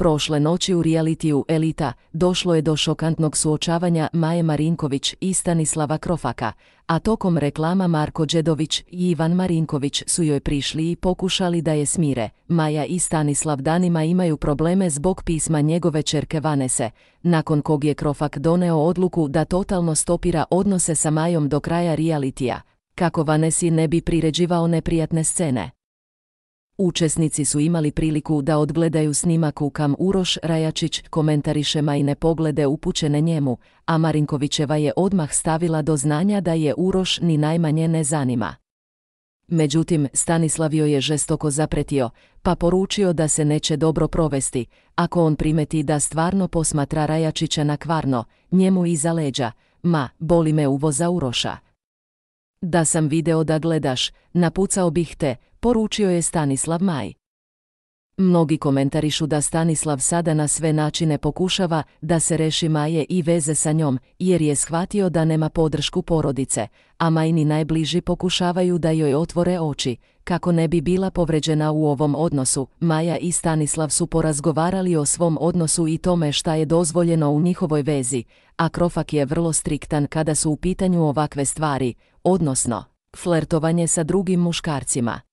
Prošle noći u realitiju Elita došlo je do šokantnog suočavanja Maje Marinković i Stanislava Krofaka, a tokom reklama Marko Đedović i Ivan Marinković su joj prišli i pokušali da je smire. Maja i Stanislav danima imaju probleme zbog pisma njegove čerke Vanese, nakon kog je Krofak doneo odluku da totalno stopira odnose sa Majom do kraja realitija, kako Vanesi ne bi priređivao neprijatne scene. Učesnici su imali priliku da odgledaju snimak u kam Uroš Rajačić komentariše majne poglede upućene njemu, a Marinkovićeva je odmah stavila do znanja da je Uroš ni najmanje ne zanima. Međutim, Stanislavio je žestoko zapretio, pa poručio da se neće dobro provesti, ako on primeti da stvarno posmatra Rajačića na kvarno, njemu iza leđa, ma, boli me uvoza Uroša. Da sam video da gledaš, napucao bih te, poručio je Stanislav Maj. Mnogi komentarišu da Stanislav sada na sve načine pokušava da se reši Maje i veze sa njom, jer je shvatio da nema podršku porodice, a Majni najbliži pokušavaju da joj otvore oči, kako ne bi bila povređena u ovom odnosu. Maja i Stanislav su porazgovarali o svom odnosu i tome šta je dozvoljeno u njihovoj vezi, a Krofak je vrlo striktan kada su u pitanju ovakve stvari, odnosno, flertovanje sa drugim muškarcima.